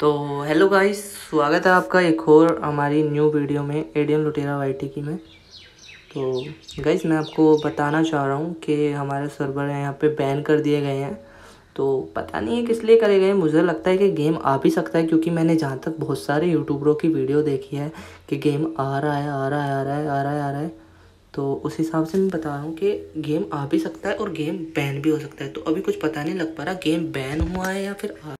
तो hello guys स्वागत है आपका एक और हमारी न्यू वीडियो में एडियन लुटेरा वाई की में तो गाइस मैं आपको बताना चाह रहा हूँ कि हमारे सर्वर यहाँ पे बैन कर दिए गए हैं तो पता नहीं है किस लिए करे गए मुझे लगता है कि गेम आ भी सकता है क्योंकि मैंने जहाँ तक बहुत सारे यूट्यूबरों की वीडियो देखी है कि गेम आ रहा है आ रहा है आ रहा है आ रहा है आ रहा है तो उस हिसाब से मैं बता रहा हूँ कि गेम आ भी सकता है और गेम बैन भी हो सकता है तो अभी कुछ पता नहीं लग पा रहा गेम बैन हुआ है या फिर आ